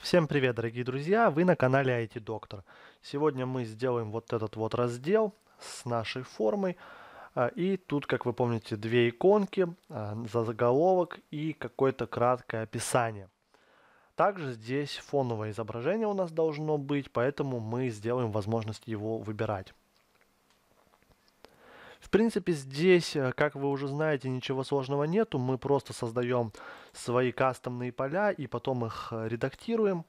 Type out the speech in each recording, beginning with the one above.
Всем привет, дорогие друзья! Вы на канале IT Доктор. Сегодня мы сделаем вот этот вот раздел с нашей формой. А, и тут, как вы помните, две иконки а, за заголовок и какое-то краткое описание. Также здесь фоновое изображение у нас должно быть, поэтому мы сделаем возможность его выбирать принципе, здесь, э, как вы уже знаете, ничего сложного нету. Мы просто создаем свои кастомные поля и потом их э, редактируем.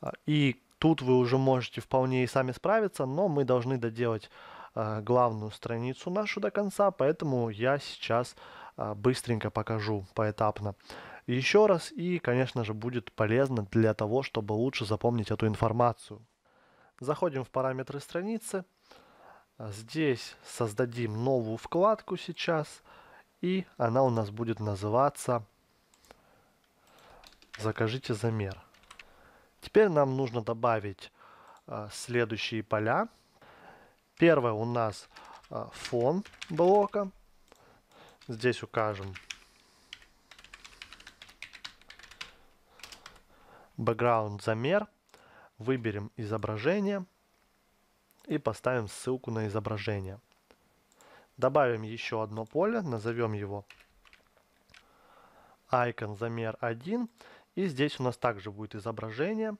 А, и тут вы уже можете вполне и сами справиться, но мы должны доделать э, главную страницу нашу до конца, поэтому я сейчас а, быстренько покажу поэтапно. Еще раз, и, конечно же, будет полезно для того, чтобы лучше запомнить эту информацию. Заходим в параметры страницы – а здесь создадим новую вкладку сейчас. И она у нас будет называться «Закажите замер». Теперь нам нужно добавить э, следующие поля. Первое у нас э, фон блока. Здесь укажем background замер. Выберем изображение и поставим ссылку на изображение. Добавим еще одно поле, назовем его icon замер 1. И здесь у нас также будет изображение.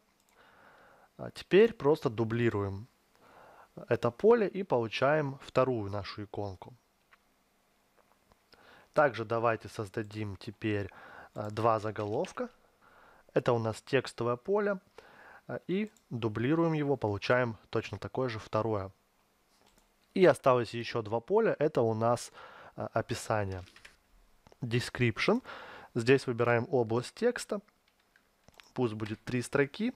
А теперь просто дублируем это поле и получаем вторую нашу иконку. Также давайте создадим теперь а, два заголовка. Это у нас текстовое поле. А, и дублируем его, получаем точно такое же второе. И осталось еще два поля, это у нас а, описание. Description, здесь выбираем область текста, пусть будет три строки,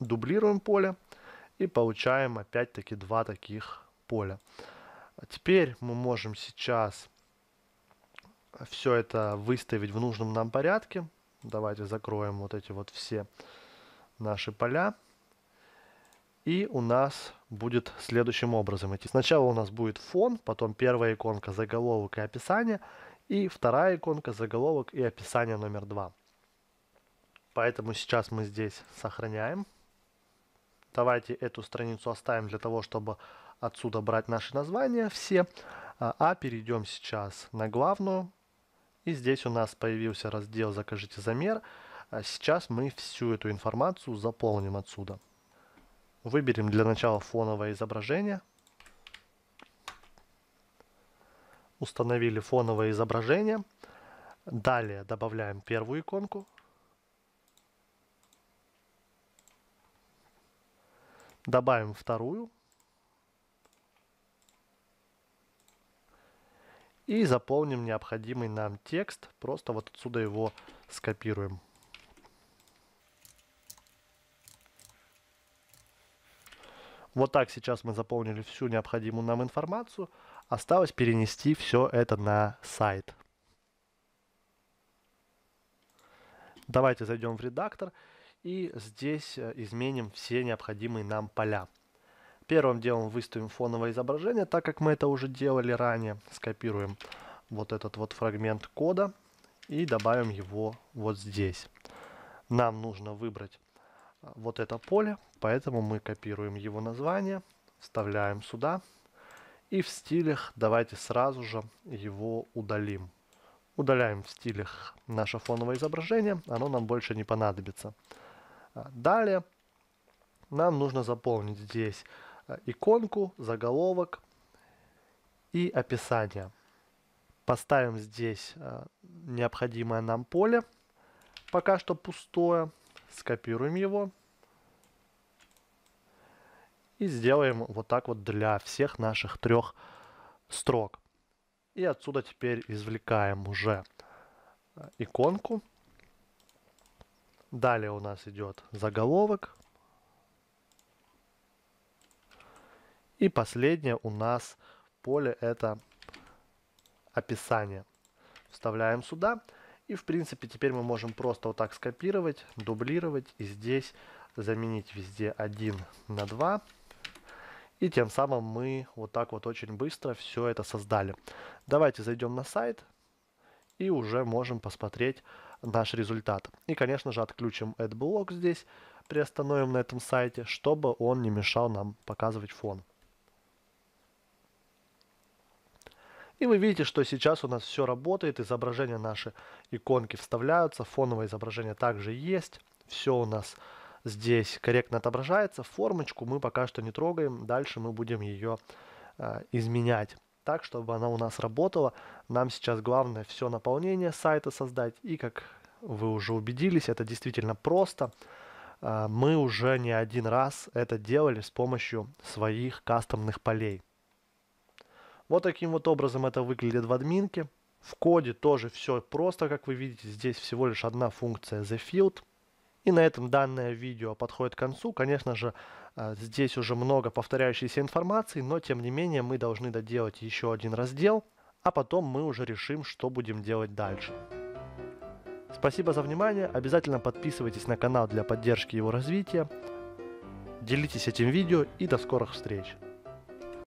дублируем поле и получаем опять-таки два таких поля. А теперь мы можем сейчас все это выставить в нужном нам порядке. Давайте закроем вот эти вот все наши поля. И у нас будет следующим образом идти. Сначала у нас будет фон, потом первая иконка заголовок и описание, и вторая иконка заголовок и описание номер два. Поэтому сейчас мы здесь сохраняем. Давайте эту страницу оставим для того, чтобы отсюда брать наши названия все. А, а перейдем сейчас на главную. И здесь у нас появился раздел «Закажите замер». А сейчас мы всю эту информацию заполним отсюда. Выберем для начала фоновое изображение. Установили фоновое изображение. Далее добавляем первую иконку. Добавим вторую. И заполним необходимый нам текст. Просто вот отсюда его скопируем. Вот так сейчас мы заполнили всю необходимую нам информацию. Осталось перенести все это на сайт. Давайте зайдем в редактор и здесь э, изменим все необходимые нам поля. Первым делом выставим фоновое изображение, так как мы это уже делали ранее. Скопируем вот этот вот фрагмент кода и добавим его вот здесь. Нам нужно выбрать вот это поле, поэтому мы копируем его название, вставляем сюда. И в стилях давайте сразу же его удалим. Удаляем в стилях наше фоновое изображение, оно нам больше не понадобится. А, далее нам нужно заполнить здесь а, иконку, заголовок и описание. Поставим здесь а, необходимое нам поле, пока что пустое скопируем его и сделаем вот так вот для всех наших трех строк. И отсюда теперь извлекаем уже э, иконку. Далее у нас идет заголовок. И последнее у нас поле это описание. Вставляем сюда. И в принципе теперь мы можем просто вот так скопировать, дублировать и здесь заменить везде 1 на 2. И тем самым мы вот так вот очень быстро все это создали. Давайте зайдем на сайт и уже можем посмотреть наш результат. И, конечно же, отключим AdBlock здесь, приостановим на этом сайте, чтобы он не мешал нам показывать фон. И вы видите, что сейчас у нас все работает, изображения наши иконки вставляются, фоновое изображение также есть, все у нас здесь корректно отображается. Формочку мы пока что не трогаем, дальше мы будем ее э, изменять так, чтобы она у нас работала. Нам сейчас главное все наполнение сайта создать. И как вы уже убедились, это действительно просто. Э, мы уже не один раз это делали с помощью своих кастомных полей. Вот таким вот образом это выглядит в админке. В коде тоже все просто, как вы видите, здесь всего лишь одна функция the field. И на этом данное видео подходит к концу. Конечно же, э, здесь уже много повторяющейся информации, но тем не менее мы должны доделать еще один раздел, а потом мы уже решим, что будем делать дальше. Спасибо за внимание, обязательно подписывайтесь на канал для поддержки его развития, делитесь этим видео и до скорых встреч!